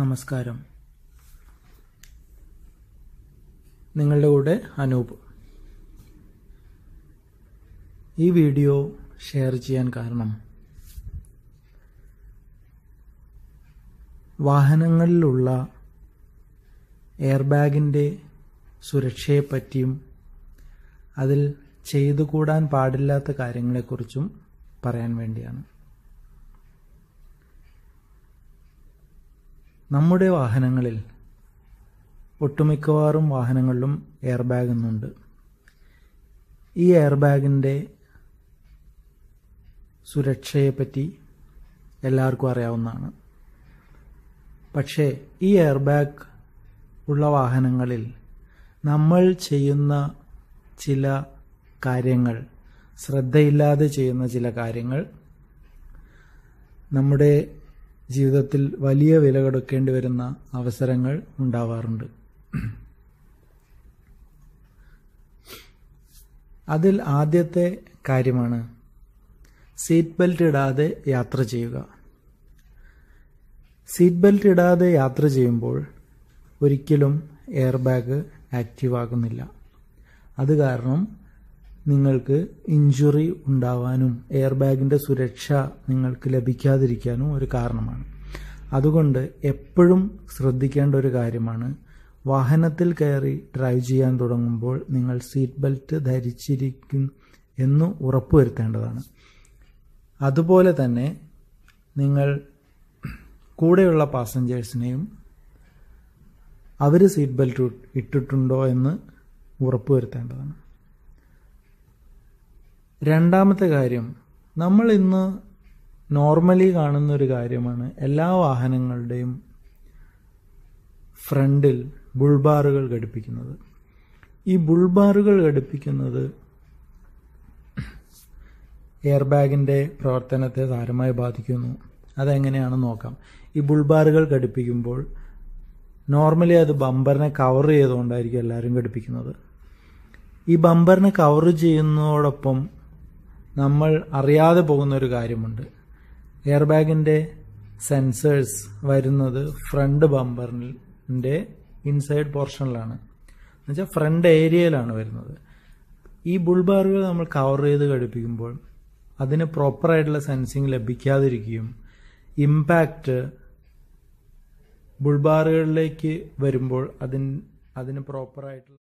നമസ്കാരം നിങ്ങളുടെ കൂടെ അനൂപ് ഈ വീഡിയോ ഷെയർ ചെയ്യാൻ കാരണം വാഹനങ്ങളിലുള്ള എയർ ബാഗിൻ്റെ സുരക്ഷയെപ്പറ്റിയും അതിൽ ചെയ്തു കൂടാൻ പാടില്ലാത്ത കാര്യങ്ങളെക്കുറിച്ചും പറയാൻ വേണ്ടിയാണ് നമ്മുടെ വാഹനങ്ങളിൽ ഒട്ടുമിക്കവാറും വാഹനങ്ങളിലും എയർ ബാഗ് എന്നുണ്ട് ഈ എയർ ബാഗിൻ്റെ സുരക്ഷയെപ്പറ്റി എല്ലാവർക്കും അറിയാവുന്നതാണ് പക്ഷേ ഈ എയർ ബാഗ് ഉള്ള വാഹനങ്ങളിൽ നമ്മൾ ചെയ്യുന്ന ചില കാര്യങ്ങൾ ശ്രദ്ധയില്ലാതെ ചെയ്യുന്ന ചില കാര്യങ്ങൾ നമ്മുടെ ജീവിതത്തിൽ വലിയ വില കൊടുക്കേണ്ടി വരുന്ന അവസരങ്ങൾ ഉണ്ടാവാറുണ്ട് അതിൽ ആദ്യത്തെ കാര്യമാണ് സീറ്റ് ബെൽറ്റ് ഇടാതെ യാത്ര ചെയ്യുക സീറ്റ് ബെൽറ്റ് ഇടാതെ യാത്ര ചെയ്യുമ്പോൾ ഒരിക്കലും എയർ ബാഗ് ആക്റ്റീവ് ആകുന്നില്ല അത് കാരണം നിങ്ങൾക്ക് ഇഞ്ചുറി ഉണ്ടാവാനും എയർ ബാഗിൻ്റെ സുരക്ഷ നിങ്ങൾക്ക് ലഭിക്കാതിരിക്കാനും ഒരു കാരണമാണ് അതുകൊണ്ട് എപ്പോഴും ശ്രദ്ധിക്കേണ്ട ഒരു കാര്യമാണ് വാഹനത്തിൽ കയറി ഡ്രൈവ് ചെയ്യാൻ തുടങ്ങുമ്പോൾ നിങ്ങൾ സീറ്റ് ബെൽറ്റ് ധരിച്ചിരിക്കും എന്ന് ഉറപ്പുവരുത്തേണ്ടതാണ് അതുപോലെ തന്നെ നിങ്ങൾ കൂടെയുള്ള പാസഞ്ചേഴ്സിനെയും അവർ സീറ്റ് ബെൽറ്റ് ഇട്ടിട്ടുണ്ടോ എന്ന് ഉറപ്പുവരുത്തേണ്ടതാണ് രണ്ടാമത്തെ കാര്യം നമ്മൾ ഇന്ന് നോർമലി കാണുന്ന ഒരു കാര്യമാണ് എല്ലാ വാഹനങ്ങളുടെയും ഫ്രണ്ടിൽ ബുൾബാറുകൾ ഘടിപ്പിക്കുന്നത് ഈ ബുൾബാറുകൾ ഘടിപ്പിക്കുന്നത് എയർ ബാഗിൻ്റെ പ്രവർത്തനത്തെ സാരമായി ബാധിക്കുന്നു അതെങ്ങനെയാണ് നോക്കാം ഈ ബുൾബാറുകൾ ഘടിപ്പിക്കുമ്പോൾ നോർമലി അത് ബമ്പറിനെ കവർ ചെയ്തുകൊണ്ടായിരിക്കും എല്ലാവരും ഘടിപ്പിക്കുന്നത് ഈ ബമ്പറിനെ കവർ ചെയ്യുന്നതോടൊപ്പം നമ്മൾ അറിയാതെ പോകുന്ന ഒരു കാര്യമുണ്ട് എയർ ബാഗിൻ്റെ സെൻസേഴ്സ് വരുന്നത് ഫ്രണ്ട് ബമ്പറിൻ്റെ ഇൻസൈഡ് പോർഷനിലാണ് എന്നുവെച്ചാൽ ഫ്രണ്ട് ഏരിയയിലാണ് വരുന്നത് ഈ ബുൾബാറുകൾ നമ്മൾ കവർ ചെയ്ത് ഘടിപ്പിക്കുമ്പോൾ അതിന് പ്രോപ്പറായിട്ടുള്ള സെൻസിങ് ലഭിക്കാതിരിക്കുകയും ഇമ്പാക്റ്റ് ബുൾബാറുകളിലേക്ക് വരുമ്പോൾ അതിന് അതിന് പ്രോപ്പറായിട്ടുള്ള